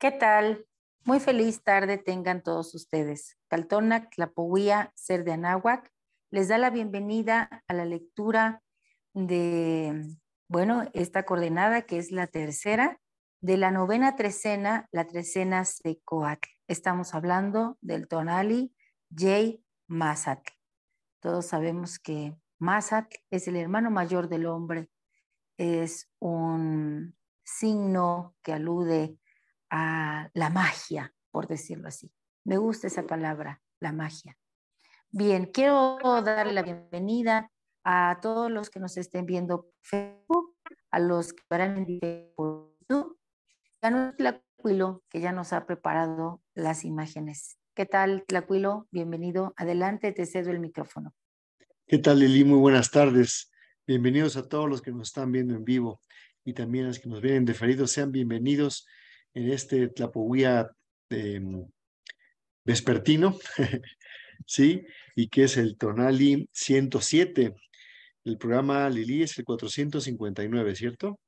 ¿Qué tal? Muy feliz tarde tengan todos ustedes. Caltona, Tlapohuía, Ser de Anáhuac, les da la bienvenida a la lectura de, bueno, esta coordenada que es la tercera de la novena trecena, la trecena de Estamos hablando del Tonali J. Mazatl. Todos sabemos que Mazat es el hermano mayor del hombre, es un signo que alude a la magia, por decirlo así. Me gusta esa palabra, la magia. Bien, quiero darle la bienvenida a todos los que nos estén viendo por Facebook, a los que van en YouTube, que ya nos ha preparado las imágenes. ¿Qué tal, Tlacuilo? Bienvenido. Adelante, te cedo el micrófono. ¿Qué tal, Lili? Muy buenas tardes. Bienvenidos a todos los que nos están viendo en vivo y también a los que nos vienen deferidos. Sean bienvenidos en este Tlapohuía mm, vespertino, ¿sí? Y que es el Tonali 107. El programa Lili es el 459, ¿cierto?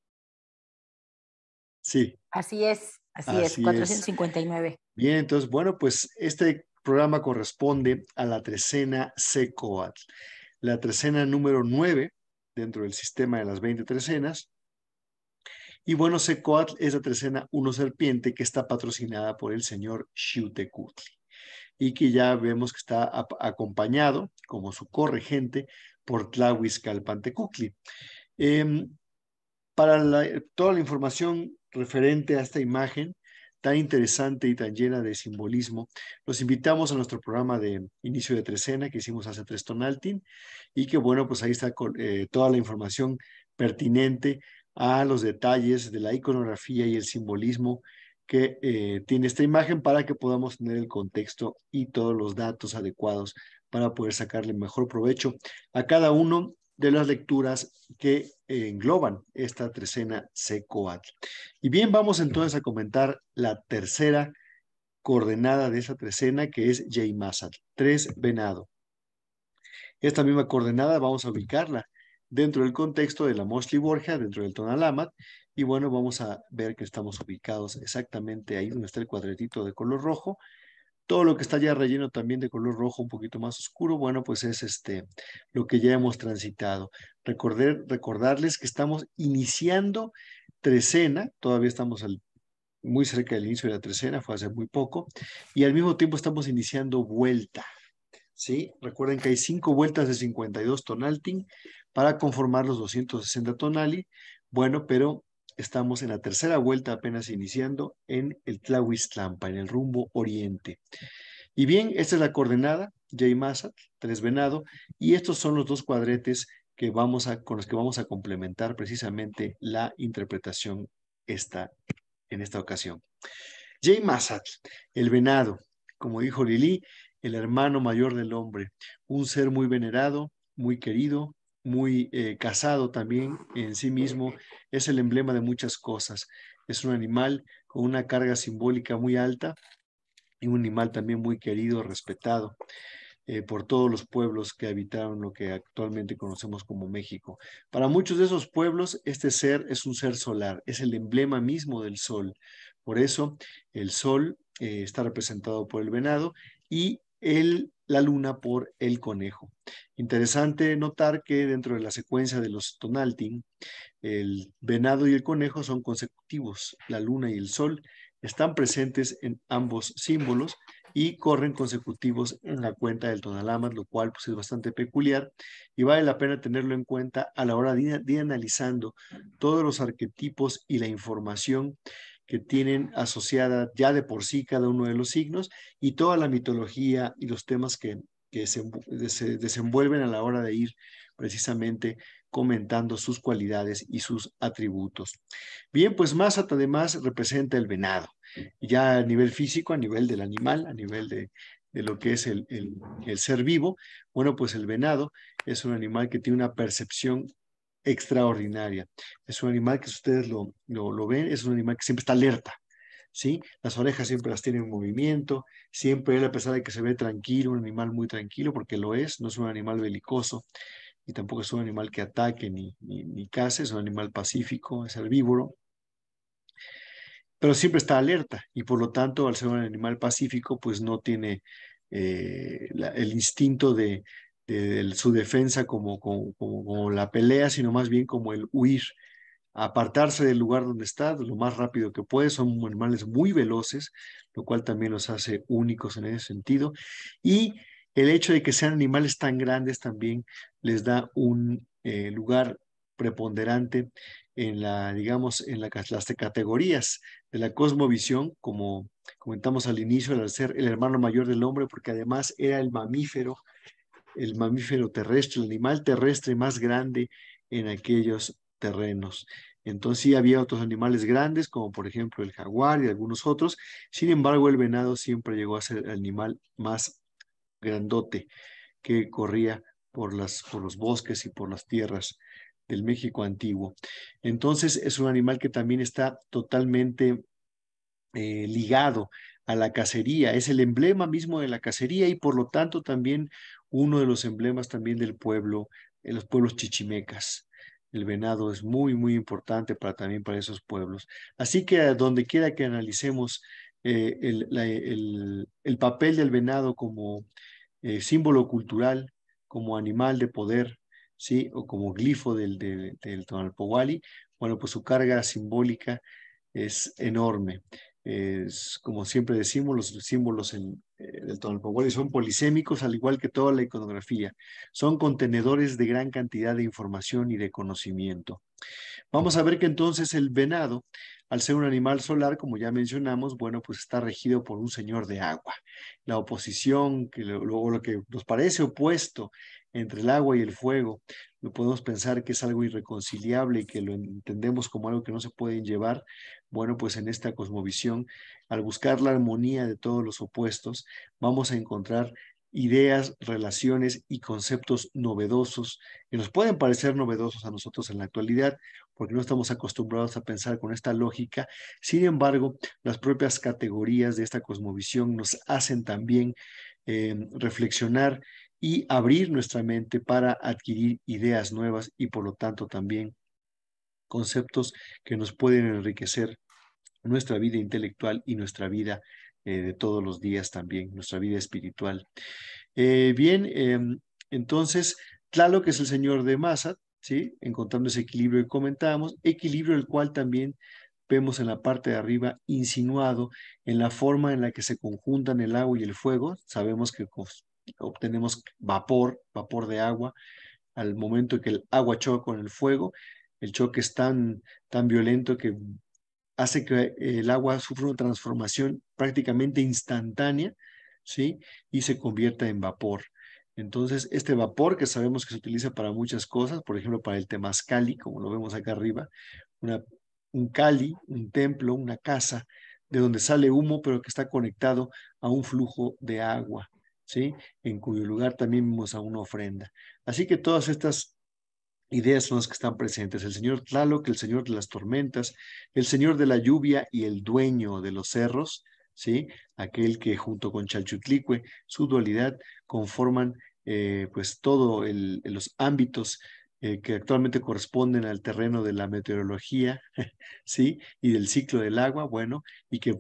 Sí. Así es, así, es, 459. Bien, entonces, bueno, pues este programa corresponde a la trecena Secoat, la trecena número 9 dentro del sistema de las 20 trecenas, y bueno, secoat es la trecena Uno Serpiente que está patrocinada por el señor Xiutecutli y que ya vemos que está acompañado como su corregente por Tlahuizcalpantecucli. Eh, em, para toda la información referente a esta imagen tan interesante y tan llena de simbolismo, los invitamos a nuestro programa de inicio de trecena que hicimos hace tres tonaltin y que bueno, pues ahí está con, eh, toda la información pertinente a los detalles de la iconografía y el simbolismo que eh, tiene esta imagen para que podamos tener el contexto y todos los datos adecuados para poder sacarle mejor provecho a cada uno de las lecturas que eh, engloban esta trecena secoat. Y bien, vamos entonces a comentar la tercera coordenada de esa trecena que es Massat, tres venado. Esta misma coordenada vamos a ubicarla dentro del contexto de la Mosli Borja, dentro del Tonalamat. Y bueno, vamos a ver que estamos ubicados exactamente ahí donde está el cuadretito de color rojo. Todo lo que está ya relleno también de color rojo, un poquito más oscuro, bueno, pues es este lo que ya hemos transitado. recordarles que estamos iniciando trecena, todavía estamos muy cerca del inicio de la trecena, fue hace muy poco, y al mismo tiempo estamos iniciando vuelta, ¿sí? Recuerden que hay cinco vueltas de 52 tonalting, para conformar los 260 tonali. Bueno, pero estamos en la tercera vuelta apenas iniciando en el Tlahuistlampa, en el rumbo oriente. Y bien, esta es la coordenada, Massat, Tres Venado, y estos son los dos cuadretes que vamos a, con los que vamos a complementar precisamente la interpretación esta, en esta ocasión. Massat, el venado, como dijo Lili, el hermano mayor del hombre, un ser muy venerado, muy querido, muy eh, casado también en sí mismo, es el emblema de muchas cosas. Es un animal con una carga simbólica muy alta y un animal también muy querido, respetado eh, por todos los pueblos que habitaron lo que actualmente conocemos como México. Para muchos de esos pueblos, este ser es un ser solar, es el emblema mismo del sol. Por eso el sol eh, está representado por el venado y el la luna por el conejo. Interesante notar que dentro de la secuencia de los Tonaltin, el venado y el conejo son consecutivos. La luna y el sol están presentes en ambos símbolos y corren consecutivos en la cuenta del tonalama, lo cual pues, es bastante peculiar y vale la pena tenerlo en cuenta a la hora de, de analizando todos los arquetipos y la información que tienen asociada ya de por sí cada uno de los signos y toda la mitología y los temas que, se, desenvuelven a la hora de ir precisamente comentando sus cualidades y sus atributos. Bien, pues más además representa el venado, ya a nivel físico, a nivel del animal, a nivel de, lo que es el, el, ser vivo. Bueno, pues el venado es un animal que tiene una percepción extraordinaria. Es un animal que si ustedes lo, lo, ven, es un animal que siempre está alerta, ¿sí? Las orejas siempre las tienen en movimiento, siempre a pesar de que se ve tranquilo, un animal muy tranquilo, porque lo es, no es un animal belicoso, y tampoco es un animal que ataque ni, ni, es un animal pacífico, es herbívoro, pero siempre está alerta, y por lo tanto, al ser un animal pacífico, pues no tiene eh, el instinto de su defensa como, como, como, la pelea, sino más bien como el huir, apartarse del lugar donde está lo más rápido que puede. Son animales muy veloces, lo cual también los hace únicos en ese sentido. Y el hecho de que sean animales tan grandes también les da un eh, lugar preponderante en la, digamos, en las categorías de la cosmovisión, como comentamos al inicio, al ser el hermano mayor del hombre, porque además era el mamífero el mamífero terrestre, el animal terrestre más grande en aquellos terrenos. Entonces sí había otros animales grandes, como por ejemplo el jaguar y algunos otros. Sin embargo, el venado siempre llegó a ser el animal más grandote que corría por, las, por los bosques y por las tierras del México antiguo. Entonces es un animal que también está totalmente eh, ligado a la cacería, es el emblema mismo de la cacería y por lo tanto también uno de los emblemas también del pueblo, en los pueblos chichimecas. El venado es muy, muy importante para, también para esos pueblos. Así que donde quiera que analicemos eh, el, papel del venado como eh, símbolo cultural, como animal de poder, ¿sí? o como glifo del, del, bueno, pues su carga simbólica es enorme. Es, como siempre decimos, los símbolos en, eh, del Tonalpahuali son polisémicos, al igual que toda la iconografía. Son contenedores de gran cantidad de información y de conocimiento. Vamos a ver que entonces el venado, al ser un animal solar, como ya mencionamos, bueno, pues está regido por un señor de agua. La oposición, que luego lo que nos parece opuesto entre el agua y el fuego, lo podemos pensar que es algo irreconciliable y que lo entendemos como algo que no se pueden llevar, bueno, pues en esta cosmovisión, al buscar la armonía de todos los opuestos, vamos a encontrar ideas, relaciones y conceptos novedosos que nos pueden parecer novedosos a nosotros en la actualidad porque no estamos acostumbrados a pensar con esta lógica. Sin embargo, las propias categorías de esta cosmovisión nos hacen también eh, reflexionar y abrir nuestra mente para adquirir ideas nuevas y por lo tanto también conceptos que nos pueden enriquecer nuestra vida intelectual y nuestra vida eh, de todos los días también, nuestra vida espiritual. Eh, bien, em, entonces, claro que es el señor de masa, ¿sí? encontrando ese equilibrio que comentábamos, equilibrio el cual también vemos en la parte de arriba insinuado en la forma en la que se conjuntan el agua y el fuego. Sabemos que pues, obtenemos vapor, vapor de agua. Al momento que el agua choca con el fuego, el choque es tan, tan violento que hace que eh, el agua sufra una transformación prácticamente instantánea, ¿sí? Y se convierta en vapor. Entonces, este vapor que sabemos que se utiliza para muchas cosas, por ejemplo, para el temazcali, como lo vemos acá arriba, una, un cali, un templo, una casa, de donde sale humo, pero que está conectado a un flujo de agua. En cuyo lugar también vimos a una ofrenda. Así que todas estas ideas son las que están presentes. El señor Tlaloc, el señor de las tormentas, el señor de la lluvia y el dueño de los cerros, ¿sí? Aquel que junto con Chalchutlicue, su dualidad, conforman eh, pues todos los ámbitos eh, que actualmente corresponden al terreno de la meteorología, ¿sí? Y del ciclo del agua, bueno, y que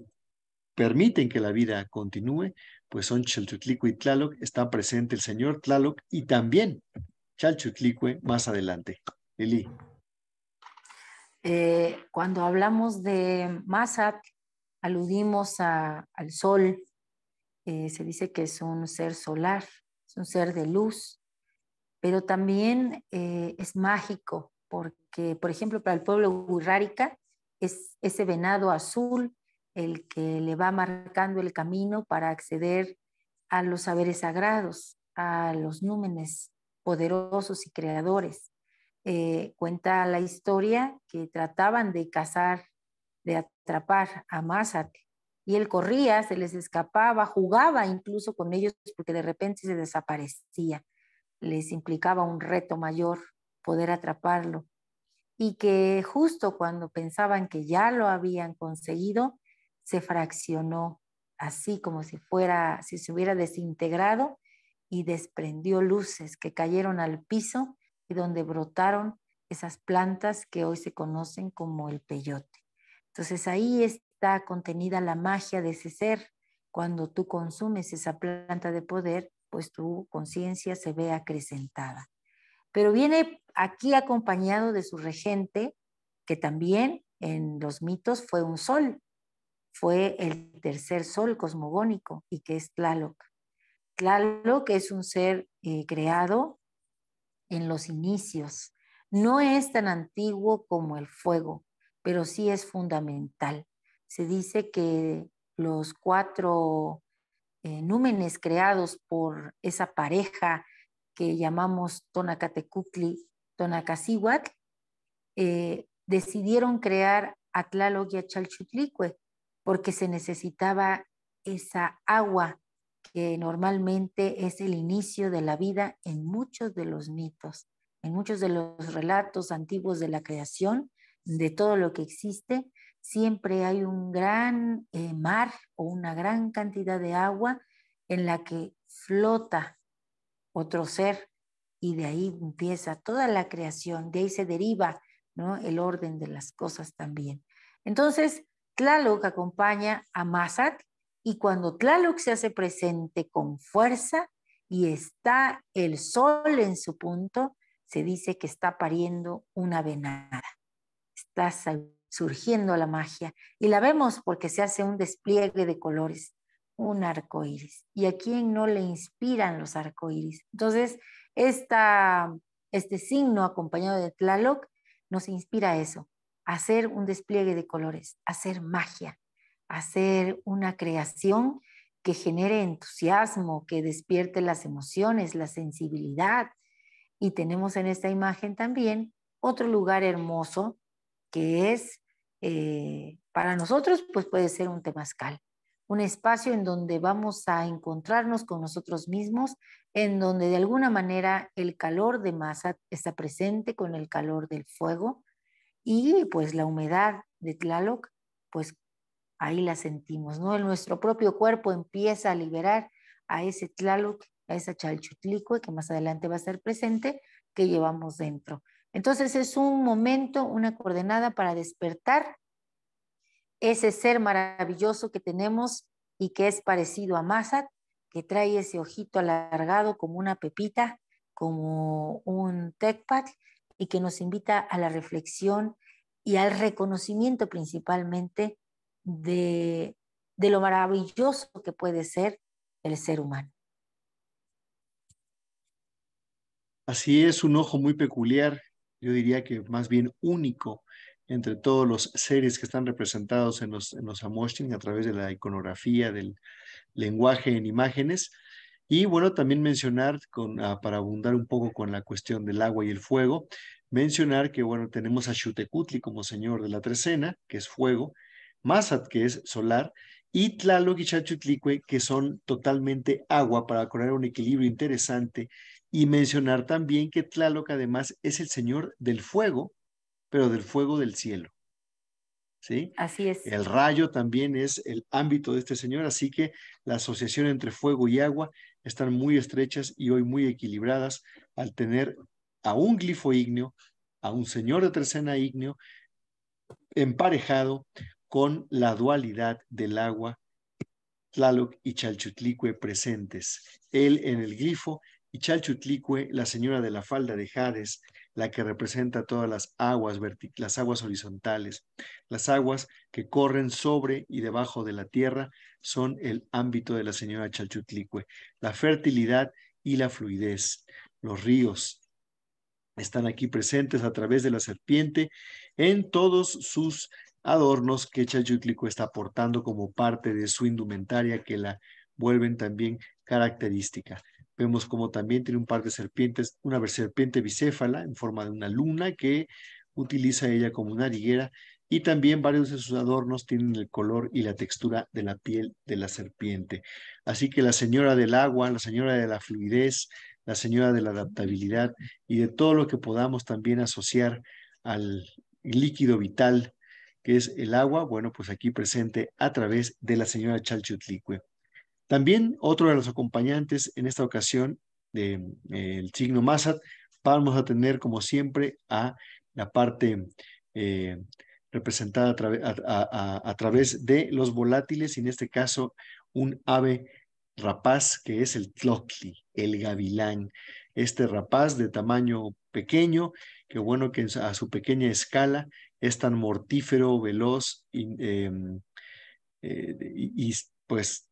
permiten que la vida continúe, pues son Chalchutlicue y Tlaloc, está presente el señor Tlaloc y también Chalchutlicue más adelante. Lili. Eh, cuando hablamos de Mazat, aludimos al sol. Eh, se dice que es un ser solar, es un ser de luz, pero también eh, es mágico, porque, por ejemplo, para el pueblo Urrárica, es ese venado azul el que le va marcando el camino para acceder a los saberes sagrados, a los númenes poderosos y creadores. Eh, cuenta la historia que trataban de cazar, de atrapar a Másate. Y él corría, se les escapaba, jugaba incluso con ellos porque de repente se desaparecía. Les implicaba un reto mayor poder atraparlo. Y que justo cuando pensaban que ya lo habían conseguido, se fraccionó, así como si fuera, si se hubiera desintegrado y desprendió luces que cayeron al piso y donde brotaron esas plantas que hoy se conocen como el peyote. Entonces ahí está contenida la magia de ese ser. Cuando tú consumes esa planta de poder, pues tu conciencia se ve acrecentada. Pero viene aquí acompañado de su regente, que también en los mitos fue un sol, fue el tercer sol cosmogónico y que es Tlaloc. Tlaloc es un ser eh, creado en los inicios. No es tan antiguo como el fuego, pero sí es fundamental. Se dice que los cuatro eh, númenes creados por esa pareja que llamamos Tonacatecucli, tonacazihuat eh, decidieron crear a Tlaloc y a Chalchutlicue porque se necesitaba esa agua que normalmente es el inicio de la vida en muchos de los mitos, en muchos de los relatos antiguos de la creación, de todo lo que existe, siempre hay un gran eh, mar o una gran cantidad de agua en la que flota otro ser y de ahí empieza toda la creación, de ahí se deriva ¿no? el orden de las cosas también. Entonces, Tlaloc acompaña a Mazat y cuando Tlaloc se hace presente con fuerza y está el sol en su punto, se dice que está pariendo una venada. Está surgiendo la magia y la vemos porque se hace un despliegue de colores, un arco iris. ¿Y a quién no le inspiran los arco iris? Entonces, este signo acompañado de Tlaloc nos inspira eso, hacer un despliegue de colores, hacer magia, hacer una creación que genere entusiasmo, que despierte las emociones, la sensibilidad. Y tenemos en esta imagen también otro lugar hermoso que es, eh, para nosotros, pues puede ser un temazcal, un espacio en donde vamos a encontrarnos con nosotros mismos, en donde de alguna manera el calor de masa está presente con el calor del fuego, y pues la humedad de Tlaloc, pues ahí la sentimos, ¿no? nuestro propio cuerpo empieza a liberar a ese Tlaloc, a esa Chalchutlicue que más adelante va a ser presente, que llevamos dentro. Entonces es un momento, una coordenada para despertar ese ser maravilloso que tenemos y que es parecido a Mazat, que trae ese ojito alargado como una pepita, como un tecpat y que nos invita a la reflexión y al reconocimiento principalmente de, lo maravilloso que puede ser el ser humano. Así es, un ojo muy peculiar, yo diría que más bien único entre todos los seres que están representados en los, en a través de la iconografía, del lenguaje en imágenes, y bueno, también mencionar, con, ah, para abundar un poco con la cuestión del agua y el fuego, mencionar que bueno, tenemos a Xutecutli como señor de la trecena, que es fuego, Mazat, que es solar, y Tlaloc y Chachutlicue, que son totalmente agua para crear un equilibrio interesante. Y mencionar también que Tlaloc además es el señor del fuego, pero del fuego del cielo. ¿Sí? Así es. El rayo también es el ámbito de este señor, así que la asociación entre fuego y agua están muy estrechas y hoy muy equilibradas al tener a un glifo ígneo, a un señor de tercena ígneo, emparejado con la dualidad del agua Tlaloc y Chalchutlicue presentes. Él en el glifo y Chalchutlicue, la señora de la falda de Jades, la que representa todas las aguas, las aguas horizontales. Las aguas que corren sobre y debajo de la tierra son el ámbito de la señora Chalchutlicue, la fertilidad y la fluidez. Los ríos están aquí presentes a través de la serpiente en todos sus adornos que Chalchutlicue está aportando como parte de su indumentaria que la vuelven también característica. Vemos como también tiene un par de serpientes, una serpiente bicéfala en forma de una luna que utiliza ella como una higuera y también varios de sus adornos tienen el color y la textura de la piel de la serpiente. Así que la señora del agua, la señora de la fluidez, la señora de la adaptabilidad y de todo lo que podamos también asociar al líquido vital que es el agua, bueno, pues aquí presente a través de la señora Chalchutlicue. También otro de los acompañantes en esta ocasión del eh, signo Massat, vamos a tener como siempre a la parte eh, representada a, través de los volátiles y en este caso un ave rapaz que es el tlocli, el gavilán. Este rapaz de tamaño pequeño, que bueno que a su pequeña escala es tan mortífero, veloz y, em, eh, y pues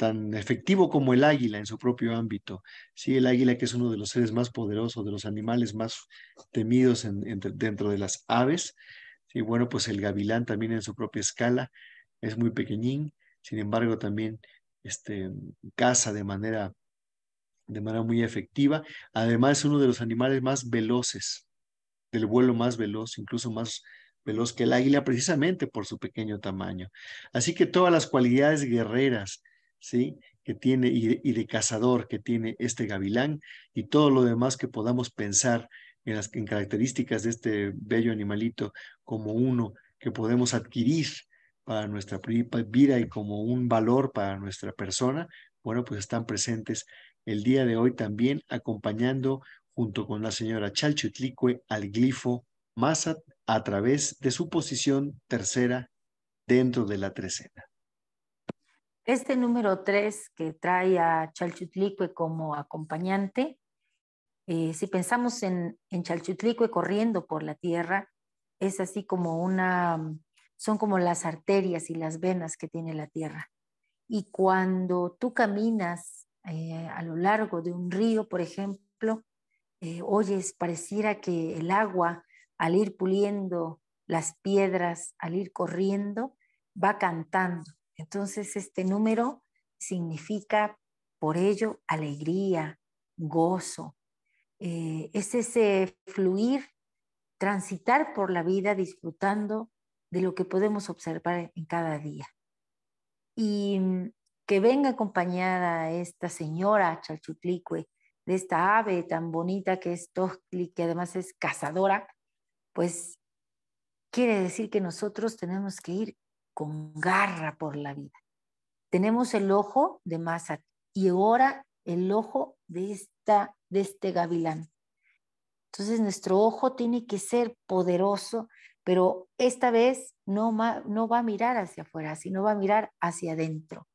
tan efectivo como el águila en su propio ámbito. Sí, el águila que es uno de los seres más poderosos, de los animales más temidos dentro de las aves. bueno, pues el gavilán también en su propia escala es muy pequeñín, sin embargo también este, caza de manera, de manera muy efectiva. Además es uno de los animales más veloces, del vuelo más veloz, incluso más veloz que el águila precisamente por su pequeño tamaño. Así que todas las cualidades guerreras ¿sí? Que tiene y, de, cazador que tiene este gavilán y todo lo demás que podamos pensar en las características de este bello animalito como uno que podemos adquirir para nuestra vida y como un valor para nuestra persona, bueno, pues están presentes el día de hoy también acompañando junto con la señora Chalchutlicue al glifo Mazat a través de su posición tercera dentro de la trecena. Este número tres que trae a Chalchutlicue como acompañante, eh, si pensamos en, en Chalchutlicue corriendo por la tierra, es así como una, mm, son como las arterias y las venas que tiene la tierra. Y cuando tú caminas eh, a lo largo de un río, por ejemplo, eh, oyes, pareciera que el agua, al ir puliendo las piedras, al ir corriendo, va cantando entonces, este número significa por ello alegría, gozo. Eh, es ese fluir, transitar por la vida disfrutando de lo que podemos observar en cada día. Y mm, que venga acompañada esta señora Chalchutlicue, de esta ave tan bonita que es Tocli, que además es cazadora, pues quiere decir que nosotros tenemos que ir con garra por la vida. Tenemos el ojo de Masa y ahora el ojo de, esta, de este gavilán. Entonces nuestro ojo tiene que ser poderoso, pero esta vez no, no va a mirar hacia afuera, sino va a mirar hacia adentro,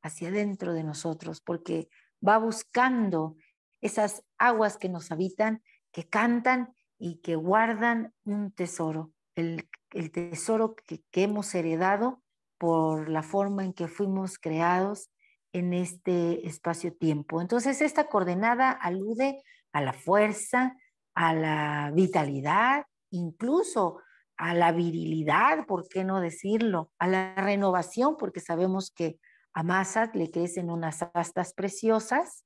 hacia adentro de nosotros, porque va buscando esas aguas que nos habitan, que cantan y que guardan un tesoro el, tesoro que, hemos heredado por la forma en que fuimos creados en este espacio-tiempo. Entonces, esta coordenada alude a la fuerza, a la vitalidad, incluso a la virilidad, ¿por qué no decirlo? A la renovación, porque sabemos que a Mazat le crecen unas astas preciosas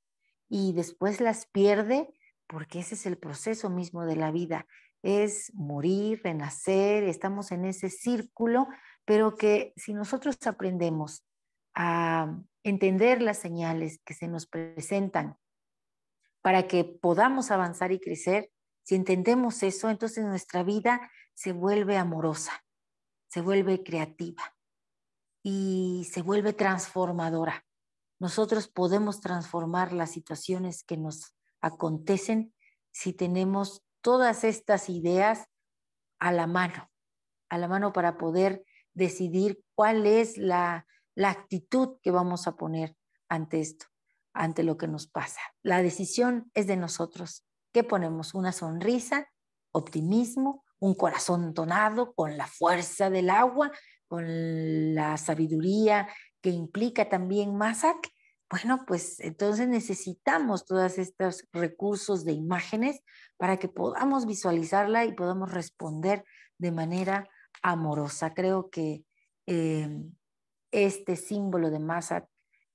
y después las pierde, porque ese es el proceso mismo de la vida es morir, renacer, estamos en ese círculo, pero que si nosotros aprendemos a entender las señales que se nos presentan para que podamos avanzar y crecer, si entendemos eso, entonces nuestra vida se vuelve amorosa, se vuelve creativa y se vuelve transformadora. Nosotros podemos transformar las situaciones que nos acontecen si tenemos todas estas ideas a la mano, a la mano para poder decidir cuál es la, actitud que vamos a poner ante esto, ante lo que nos pasa. La decisión es de nosotros. ¿Qué ponemos? ¿Una sonrisa? ¿Optimismo? ¿Un corazón tonado con la fuerza del agua? ¿Con la sabiduría que implica también masacre, bueno, pues entonces necesitamos todos estos recursos de imágenes para que podamos visualizarla y podamos responder de manera amorosa. Creo que em, este símbolo de masa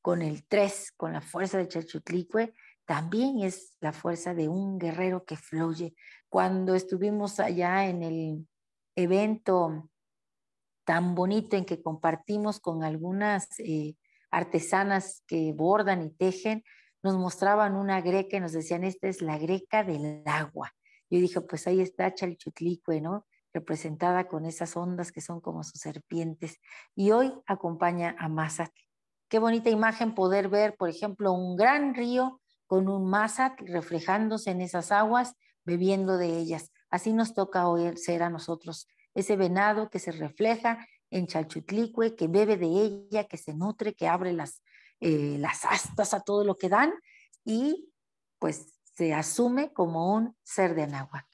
con el 3, con la fuerza de Chachutlicue, también es la fuerza de un guerrero que fluye. Cuando estuvimos allá en el evento tan bonito en que compartimos con algunas eh, artesanas que bordan y tejen, nos mostraban una greca y nos decían, esta es la greca del agua. Yo dije, pues ahí está Chalchutlicue, ¿no? Representada con esas ondas que son como sus serpientes. Y hoy acompaña a Mazatl. Qué bonita imagen poder ver, por ejemplo, un gran río con un Mazatl reflejándose en esas aguas, bebiendo de ellas. Así nos toca hoy ser a nosotros, ese venado que se refleja en Chalchutlicue, que bebe de ella, que se nutre, que abre las, eh, las astas a todo lo que dan y pues se asume como un ser de Anáhuac.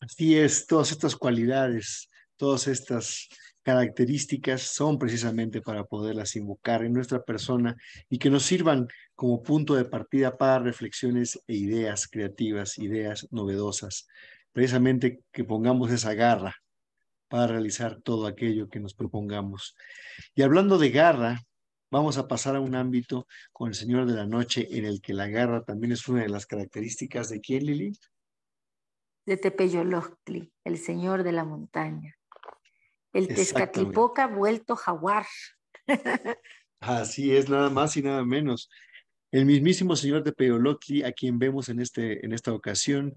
Así es, todas estas cualidades, todas estas características son precisamente para poderlas invocar en nuestra persona y que nos sirvan como punto de partida para reflexiones e ideas creativas, ideas novedosas precisamente que pongamos esa garra para realizar todo aquello que nos propongamos. Y hablando de garra, vamos a pasar a un ámbito con el Señor de la Noche en el que la garra también es una de las características de quién, Lili? De Tepeyolocli, el Señor de la Montaña. El Tezcatlipoca vuelto jaguar. Así es, nada más y nada menos. El mismísimo señor de a quien vemos en, este, en esta ocasión,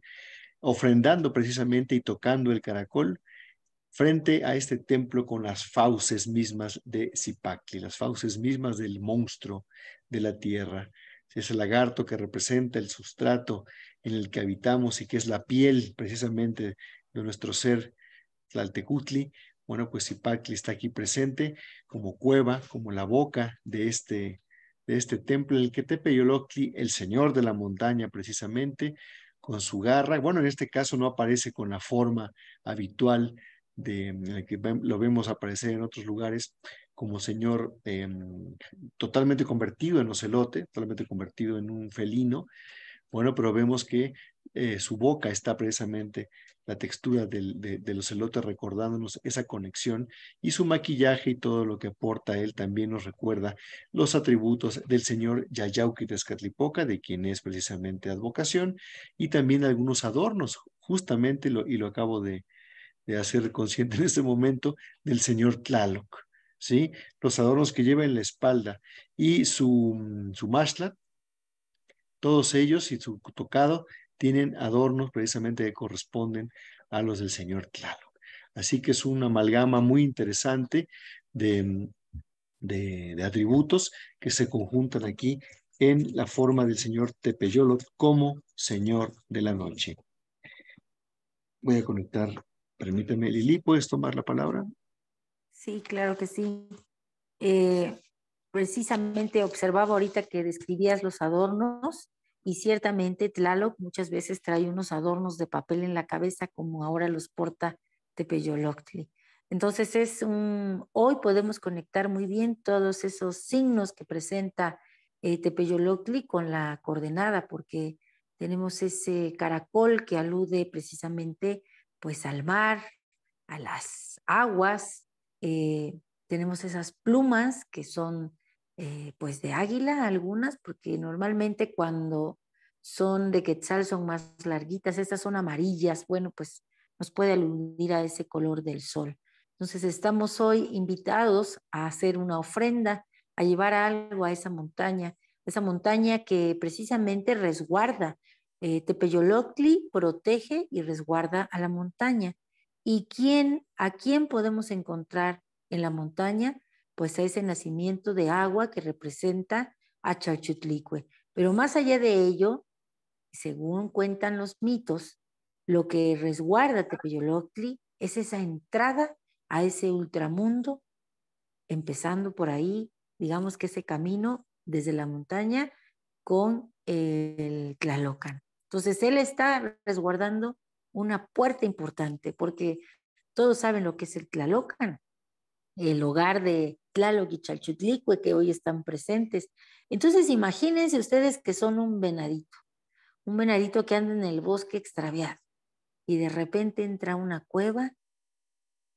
ofrendando precisamente y tocando el caracol frente a este templo con las fauces mismas de Zipacli, las fauces mismas del monstruo de la tierra. Ese lagarto que representa el sustrato en el que habitamos y que es la piel precisamente de nuestro ser, Tlaltecutli, bueno, pues Zipacli está aquí presente como cueva, como la boca de este, de este templo, en el que Tepeyolocli, el señor de la montaña precisamente, con su garra. Bueno, en este caso no aparece con la forma habitual de que lo vemos aparecer en otros lugares como señor em, totalmente convertido en ocelote, totalmente convertido en un felino. Bueno, pero vemos que eh, su boca está precisamente la textura de, los elotes recordándonos esa conexión y su maquillaje y todo lo que aporta él también nos recuerda los atributos del señor Yayauqui Tezcatlipoca, de quien es precisamente advocación, y también algunos adornos, justamente, y lo acabo de, hacer consciente en este momento, del señor Tlaloc. ¿Sí? Los adornos que lleva en la espalda y su, su todos ellos y su tocado tienen adornos precisamente que corresponden a los del señor Tlaloc. Así que es una amalgama muy interesante mm, de, de, atributos que se conjuntan aquí en la forma del señor Tepeyolot como señor de la noche. Voy a conectar, permíteme, Lili, ¿puedes tomar la palabra? Sí, claro que sí. Eh, precisamente observaba ahorita que describías los adornos y ciertamente Tlaloc muchas veces trae unos adornos de papel en la cabeza como ahora los porta Tepeyoloctli. Entonces es un, hoy podemos conectar muy bien todos esos signos que presenta eh, con la coordenada porque tenemos ese caracol que alude precisamente pues al mar, a las aguas, eh, tenemos esas plumas que son eh, pues de águila algunas, porque normalmente cuando son de quetzal son más larguitas, estas son amarillas, bueno, pues nos puede aludir a ese color del sol. Entonces estamos hoy invitados a hacer una ofrenda, a llevar algo a esa montaña, esa montaña que precisamente resguarda. Eh, Tepeyolocli protege y resguarda a la montaña. ¿Y quién, a quién podemos encontrar en la montaña? pues a ese nacimiento de agua que representa a Chalchutlicue. Pero más allá de ello, según cuentan los mitos, lo que resguarda Tepeyolocli es esa entrada a ese ultramundo, empezando por ahí, digamos que ese camino desde la montaña con el Tlalocan. Entonces, él está resguardando una puerta importante, porque todos saben lo que es el Tlalocan, el hogar de Tlaloc y Chalchutlicue que hoy están presentes. Entonces, imagínense ustedes que son un venadito, un venadito que anda en el bosque extraviado y de repente entra a una cueva,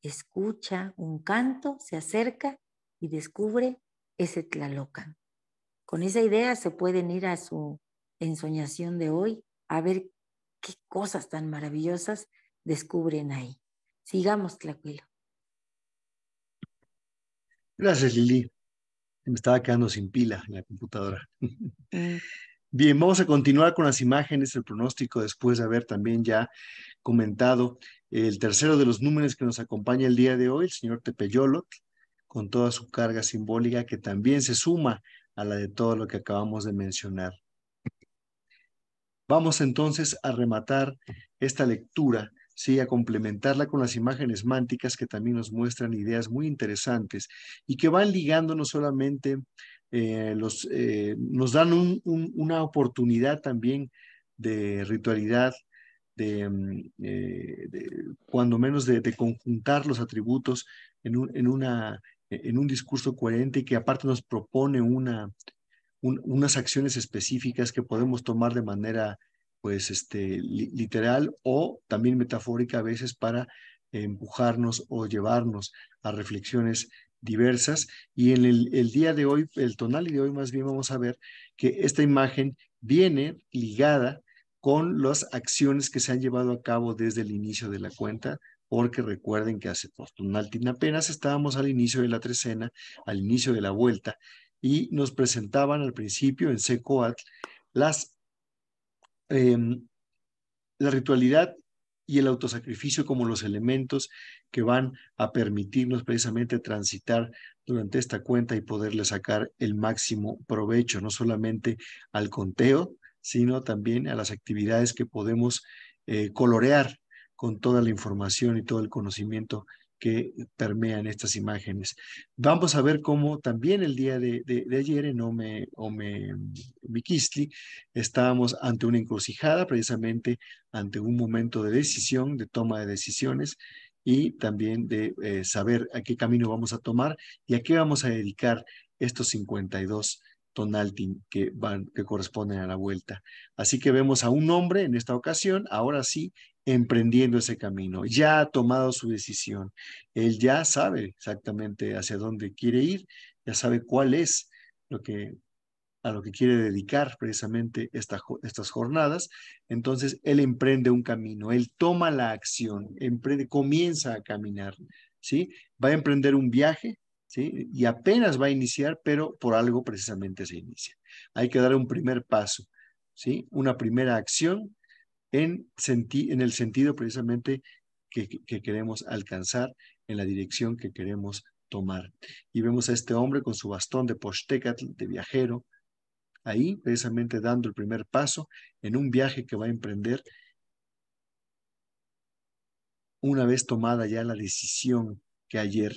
escucha un canto, se acerca y descubre ese Tlalocan. Con esa idea se pueden ir a su ensoñación de hoy a ver qué cosas tan maravillosas descubren ahí. Sigamos, Tlacuilo. Gracias, Lili. Me estaba quedando sin pila en la computadora. Eh. Bien, vamos a continuar con las imágenes, el pronóstico, después de haber también ya comentado el tercero de los números que nos acompaña el día de hoy, el señor Tepeyolot, con toda su carga simbólica que también se suma a la de todo lo que acabamos de mencionar. Vamos entonces a rematar esta lectura ¿sí? a complementarla con las imágenes mánticas que también nos muestran ideas muy interesantes y que van ligando no solamente, eh, los, eh, nos dan una oportunidad también de ritualidad, de, mm, eh, cuando menos de, conjuntar los atributos en un, en, una, en un discurso coherente y que aparte nos propone una, unas acciones específicas que podemos tomar de manera pues este, literal o también metafórica a veces para empujarnos o llevarnos a reflexiones diversas. Y en el, día de hoy, el tonal y de hoy más bien vamos a ver que esta imagen viene ligada con las acciones que se han llevado a cabo desde el inicio de la cuenta, porque recuerden que hace Fortunatin pues, apenas estábamos al inicio de la trecena, al inicio de la vuelta, y nos presentaban al principio en Secoatl las Em, la ritualidad y el autosacrificio como los elementos que van a permitirnos precisamente transitar durante esta cuenta y poderle sacar el máximo provecho, no solamente al conteo, sino también a las actividades que podemos eh, colorear con toda la información y todo el conocimiento que permean estas imágenes. Vamos a ver cómo también el día de, ayer en Ome, Ome Mikistli estábamos ante una encrucijada, precisamente ante un momento de decisión, de toma de decisiones y también de eh, saber a qué camino vamos a tomar y a qué vamos a dedicar estos 52 tonaltin que, van, que corresponden a la vuelta. Así que vemos a un hombre en esta ocasión, ahora sí, emprendiendo ese camino, ya ha tomado su decisión, él ya sabe exactamente hacia dónde quiere ir, ya sabe cuál es lo que a lo que quiere dedicar precisamente estas jornadas, entonces él emprende un camino, él toma la acción, emprende, comienza a caminar, ¿sí? Va a emprender un viaje, ¿sí? Y apenas va a iniciar, pero por algo precisamente se inicia. Hay que dar un primer paso, ¿sí? Una primera acción en, en el sentido precisamente que, queremos alcanzar, en la dirección que queremos tomar. Y vemos a este hombre con su bastón de postecatl, de viajero, ahí precisamente dando el primer paso en un viaje que va a emprender una vez tomada ya la decisión que ayer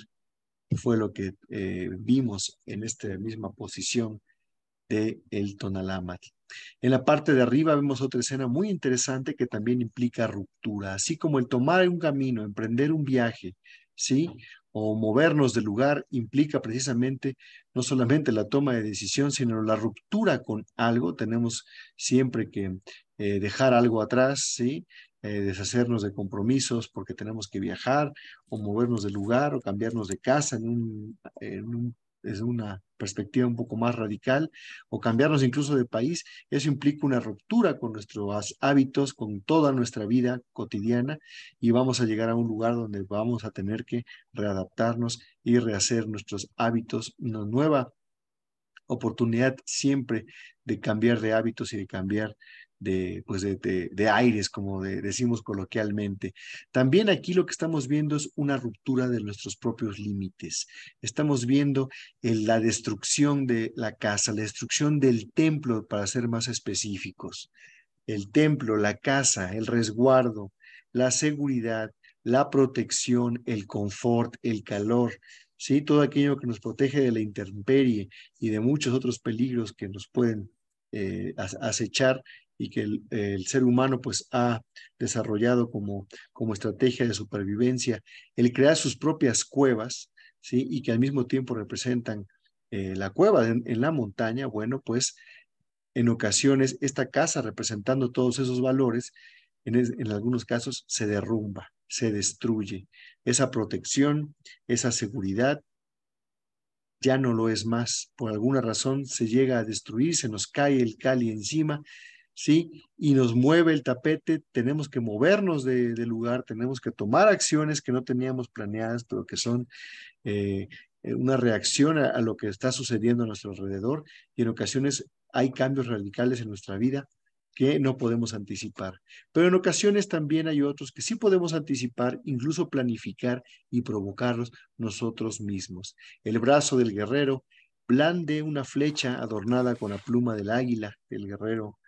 fue lo que eh, vimos en esta misma posición de el Tonalámatl. En la parte de arriba vemos otra escena muy interesante que también implica ruptura, así como el tomar un camino, emprender un viaje, ¿sí? O movernos de lugar implica precisamente no solamente la toma de decisión, sino la ruptura con algo. Tenemos siempre que eh, dejar algo atrás, ¿sí? Eh, deshacernos de compromisos porque tenemos que viajar o movernos de lugar o cambiarnos de casa en un es una perspectiva un poco más radical o cambiarnos incluso de país, eso implica una ruptura con nuestros hábitos, con toda nuestra vida cotidiana y vamos a llegar a un lugar donde vamos a tener que readaptarnos y rehacer nuestros hábitos, una nueva oportunidad siempre de cambiar de hábitos y de cambiar de, pues de, de, aires, como decimos coloquialmente. También aquí lo que estamos viendo es una ruptura de nuestros propios límites. Estamos viendo eh, la destrucción de la casa, la destrucción del templo, para ser más específicos. El templo, la casa, el resguardo, la seguridad, la protección, el confort, el calor, ¿sí? todo aquello que nos protege de la intemperie y de muchos otros peligros que nos pueden eh, acechar y que el, ser humano pues ha desarrollado como, como estrategia de supervivencia, el crear sus propias cuevas, ¿sí? Y que al mismo tiempo representan eh, la cueva en, la montaña, bueno, pues en ocasiones esta casa representando todos esos valores, en, en algunos casos se derrumba, se destruye. Esa protección, esa seguridad ya no lo es más. Por alguna razón se llega a destruir, se nos cae el cali encima ¿sí? Y nos mueve el tapete, tenemos que movernos de, lugar, tenemos que tomar acciones que no teníamos planeadas, pero que son eh, eh, una reacción a, lo que está sucediendo a nuestro alrededor y en ocasiones hay cambios radicales en nuestra vida que no podemos anticipar. Pero en ocasiones también hay otros que sí podemos anticipar, incluso planificar y provocarlos nosotros mismos. El brazo del guerrero, blande una flecha adornada con la pluma del águila, el guerrero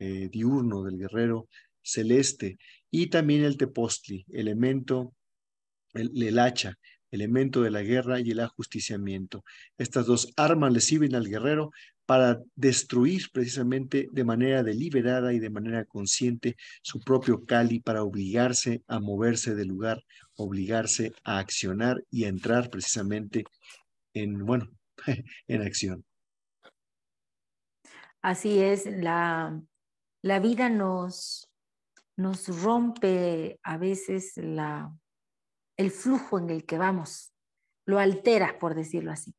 eh, diurno del guerrero celeste, y también el tepostli, elemento, el, hacha, elemento de la guerra y el ajusticiamiento. Estas dos armas le sirven al guerrero para destruir precisamente de manera deliberada y de manera consciente su propio Cali para obligarse a moverse del lugar, obligarse a accionar y a entrar precisamente en, bueno, en acción. Así es, la, la vida nos, nos rompe a veces la, el flujo en el que vamos, lo altera, por decirlo así.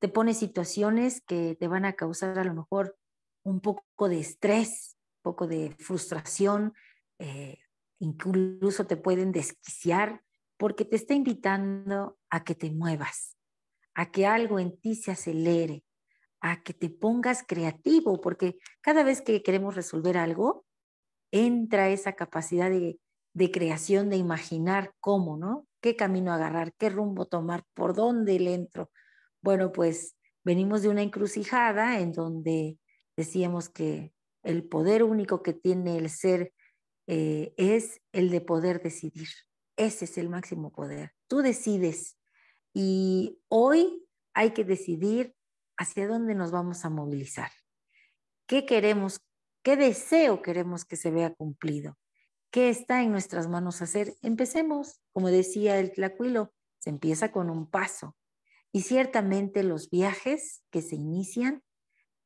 Te pone situaciones que te van a causar a lo mejor un poco de estrés, un poco de frustración, eh, incluso te pueden desquiciar, porque te está invitando a que te muevas, a que algo en ti se acelere, a que te pongas creativo, porque cada vez que queremos resolver algo, entra esa capacidad de, creación, de imaginar cómo, ¿no? ¿Qué camino agarrar? ¿Qué rumbo tomar? ¿Por dónde le entro? Bueno, pues venimos de una encrucijada en donde decíamos que el poder único que tiene el ser eh, es el de poder decidir. Ese es el máximo poder. Tú decides. Y hoy hay que decidir hacia dónde nos vamos a movilizar, qué queremos, qué deseo queremos que se vea cumplido, qué está en nuestras manos hacer. Empecemos, como decía el tlacuilo, se empieza con un paso. Y ciertamente los viajes que se inician,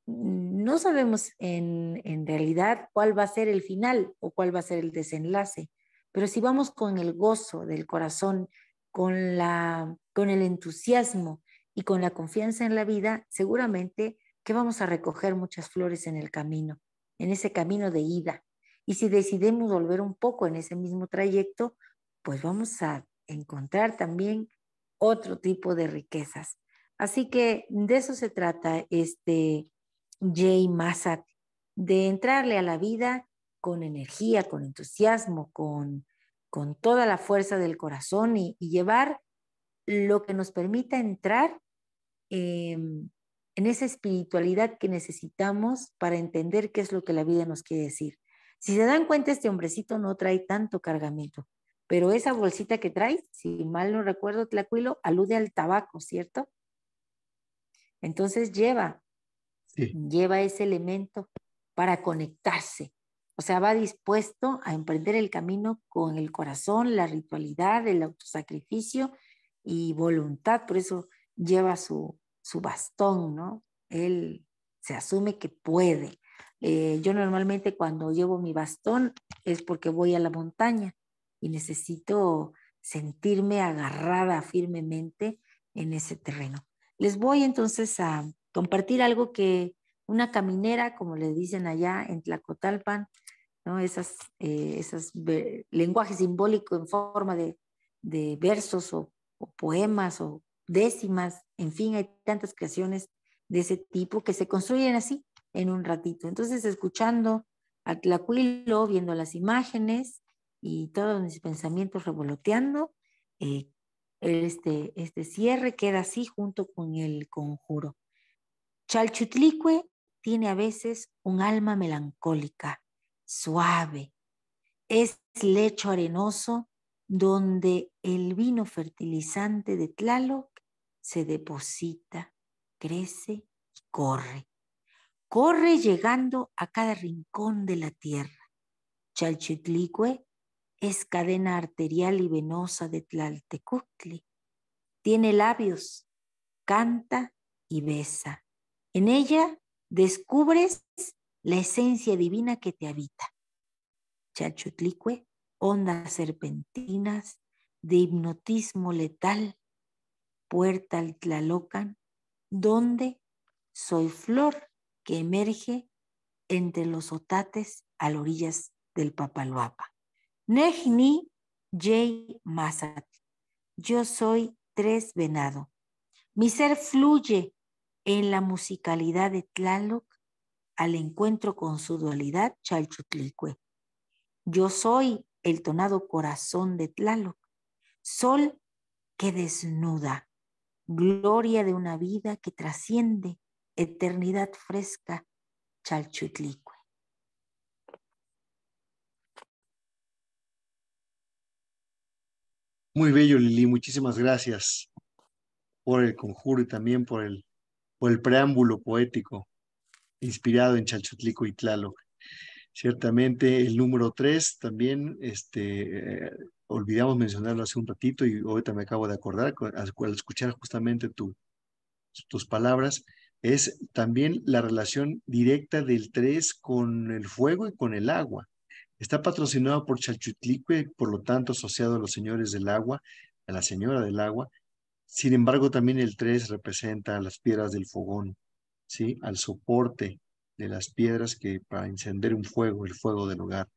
mm, no sabemos en, en realidad cuál va a ser el final o cuál va a ser el desenlace, pero si vamos con el gozo del corazón, con, la, con el entusiasmo, y con la confianza en la vida, seguramente que vamos a recoger muchas flores en el camino, en ese camino de ida. Y si decidimos volver un poco en ese mismo trayecto, pues vamos a encontrar también otro tipo de riquezas. Así que de eso se trata este Jay Massat, de entrarle a la vida con energía, con entusiasmo, con, con toda la fuerza del corazón y, y llevar lo que nos permita entrar Em, en esa espiritualidad que necesitamos para entender qué es lo que la vida nos quiere decir. Si se dan cuenta, este hombrecito no trae tanto cargamento, pero esa bolsita que trae, si mal no recuerdo, Tlacuilo, alude al tabaco, ¿cierto? Entonces lleva, lleva ese elemento para conectarse. O sea, va dispuesto a emprender el camino con el corazón, la ritualidad, el autosacrificio y voluntad. Por eso lleva su, su bastón, ¿no? Él se asume que puede. Eh, yo normalmente cuando llevo mi bastón es porque voy a la montaña y necesito sentirme agarrada firmemente en ese terreno. Les voy entonces a compartir algo que una caminera, como le dicen allá en Tlacotalpan, ¿no? esas, eh, esas lenguaje simbólico en forma de, de versos o, o poemas o décimas, en fin, hay tantas creaciones de ese tipo que se construyen así en un ratito. Entonces, escuchando a Tlacuilo, viendo las imágenes y todos mis pensamientos revoloteando, eh, este, este cierre queda así junto con el conjuro. Chalchutlicue tiene a veces un alma melancólica, suave. Es lecho arenoso donde el vino fertilizante de Tlalo se deposita, crece y corre. Corre llegando a cada rincón de la tierra. Chalchitlicue es cadena arterial y venosa de Tlaltecutli. Tiene labios, canta y besa. En ella descubres la esencia divina que te habita. Chalchitlicue, ondas serpentinas de hipnotismo letal puerta al Tlalocan, donde soy flor que emerge entre los otates a las orillas del Papaloapa. Nejni J. mazat, Yo soy tres venado. Mi ser fluye en la musicalidad de Tlaloc al encuentro con su dualidad chalchutlicue. Yo soy el tonado corazón de Tlaloc, sol que desnuda, gloria de una vida que trasciende eternidad fresca, Chalchuitlicue. Muy bello, Lili, muchísimas gracias por el conjuro y también por el, por el preámbulo poético inspirado en Chalchutlico y Tlaloc. Ciertamente el número tres también este, eh, olvidamos mencionarlo hace un ratito y ahorita me acabo de acordar al, escuchar justamente tus palabras, es también la relación directa del 3 con el fuego y con el agua. Está patrocinado por Chalchutlique, por lo tanto asociado a los señores del agua, a la señora del agua. Sin embargo, también el 3 representa a las piedras del fogón, ¿sí? al soporte de las piedras que para encender un fuego, el fuego del hogar.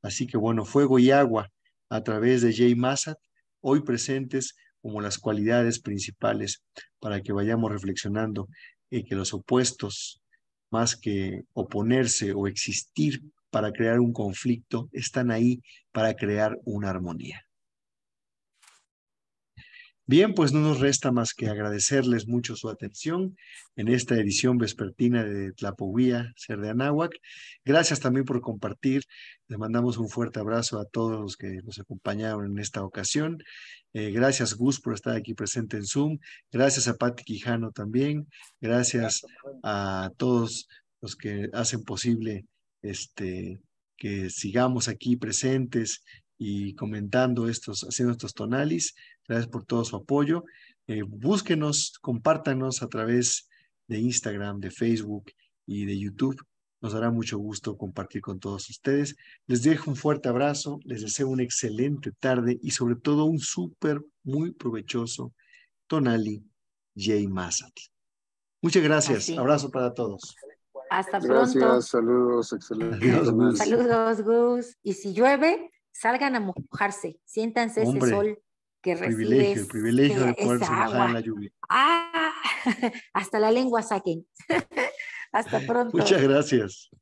Así que bueno, fuego y agua a través de Jay Massat, hoy presentes como las cualidades principales para que vayamos reflexionando en que los opuestos, más que oponerse o existir para crear un conflicto, están ahí para crear una armonía. Bien, pues no nos resta más que agradecerles mucho su atención en esta edición vespertina de Tlapohuía, Ser de Anáhuac. Gracias también por compartir. Les mandamos un fuerte abrazo a todos los que nos acompañaron en esta ocasión. Eh, gracias, Gus, por estar aquí presente en Zoom. Gracias a Pati Quijano también. Gracias a todos los que hacen posible este, que sigamos aquí presentes y comentando estos, haciendo estos tonalis. Gracias por todo su apoyo. Eh, búsquenos, compártanos a través de Instagram, de Facebook y de YouTube. Nos hará mucho gusto compartir con todos ustedes. Les dejo un fuerte abrazo, les deseo una excelente tarde y sobre todo un súper, muy provechoso Tonali J. Mazatl. Muchas gracias. Abrazo para todos. Hasta pronto. saludos, excelentes. Saludos, Gus. Y si llueve, salgan a mojarse, siéntanse ese sol que privilegio, Privilegio, privilegio de poder trabajar en la lluvia. Ah, hasta la lengua saquen. hasta pronto. Muchas gracias.